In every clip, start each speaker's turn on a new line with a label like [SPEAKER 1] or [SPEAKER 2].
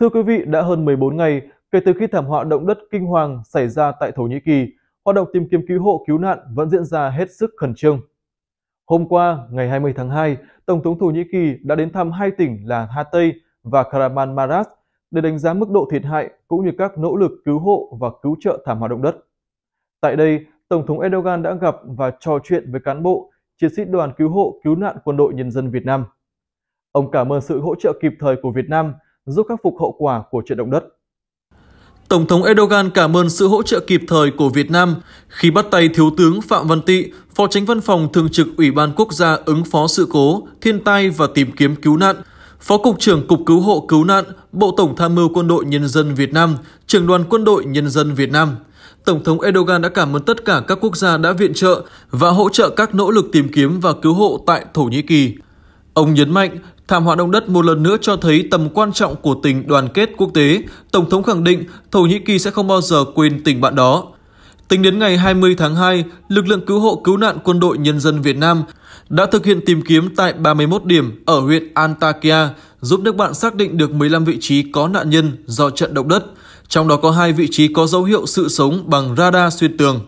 [SPEAKER 1] Thưa quý vị, đã hơn 14 ngày kể từ khi thảm họa động đất kinh hoàng xảy ra tại Thổ Nhĩ Kỳ, hoạt động tìm kiếm cứu hộ cứu nạn vẫn diễn ra hết sức khẩn trương. Hôm qua, ngày 20 tháng 2, Tổng thống Thổ Nhĩ Kỳ đã đến thăm hai tỉnh là Hatay Tây và Karamanmaras để đánh giá mức độ thiệt hại cũng như các nỗ lực cứu hộ và cứu trợ thảm họa động đất. Tại đây, Tổng thống Erdogan đã gặp và trò chuyện với cán bộ, chiến sĩ đoàn cứu hộ cứu nạn quân đội nhân dân Việt Nam. Ông cảm ơn sự hỗ trợ kịp thời của Việt Nam – giúp khắc phục hậu quả của trận động đất. Tổng thống Erdogan cảm ơn sự hỗ trợ kịp thời của Việt Nam khi bắt tay Thiếu tướng Phạm Văn Tị, Phó Tránh Văn phòng Thường trực Ủy ban Quốc gia ứng phó sự cố, thiên tai và tìm kiếm cứu nạn, Phó Cục trưởng Cục Cứu hộ Cứu nạn, Bộ Tổng Tham mưu Quân đội Nhân dân Việt Nam, trưởng đoàn Quân đội Nhân dân Việt Nam. Tổng thống Erdogan đã cảm ơn tất cả các quốc gia đã viện trợ và hỗ trợ các nỗ lực tìm kiếm và cứu hộ tại Thổ Nhĩ Kỳ. Ông nhấn mạnh Thảm họa động đất một lần nữa cho thấy tầm quan trọng của tình đoàn kết quốc tế. Tổng thống khẳng định Thổ Nhĩ Kỳ sẽ không bao giờ quên tình bạn đó. Tính đến ngày 20 tháng 2, lực lượng cứu hộ cứu nạn quân đội nhân dân Việt Nam đã thực hiện tìm kiếm tại 31 điểm ở huyện Antakya, giúp nước bạn xác định được 15 vị trí có nạn nhân do trận động đất, trong đó có hai vị trí có dấu hiệu sự sống bằng radar xuyên tường.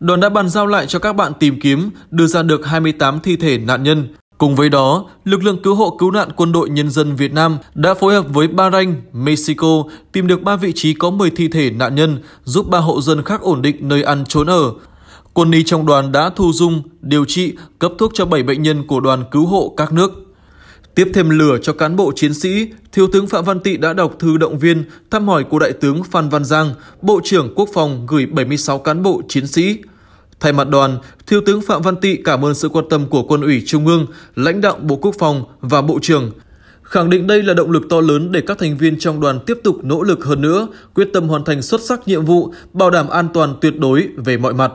[SPEAKER 1] Đoàn đã bàn giao lại cho các bạn tìm kiếm, đưa ra được 28 thi thể nạn nhân. Cùng với đó, lực lượng cứu hộ cứu nạn quân đội nhân dân Việt Nam đã phối hợp với Bahrain, Mexico tìm được 3 vị trí có 10 thi thể nạn nhân, giúp 3 hộ dân khác ổn định nơi ăn trốn ở. Quân y trong đoàn đã thu dung, điều trị, cấp thuốc cho 7 bệnh nhân của đoàn cứu hộ các nước. Tiếp thêm lửa cho cán bộ chiến sĩ, Thiếu tướng Phạm Văn Tị đã đọc thư động viên thăm hỏi của Đại tướng Phan Văn Giang, Bộ trưởng Quốc phòng gửi 76 cán bộ chiến sĩ. Thay mặt đoàn, Thiếu tướng Phạm Văn Tị cảm ơn sự quan tâm của Quân ủy Trung ương, lãnh đạo Bộ Quốc phòng và Bộ trưởng, khẳng định đây là động lực to lớn để các thành viên trong đoàn tiếp tục nỗ lực hơn nữa, quyết tâm hoàn thành xuất sắc nhiệm vụ, bảo đảm an toàn tuyệt đối về mọi mặt.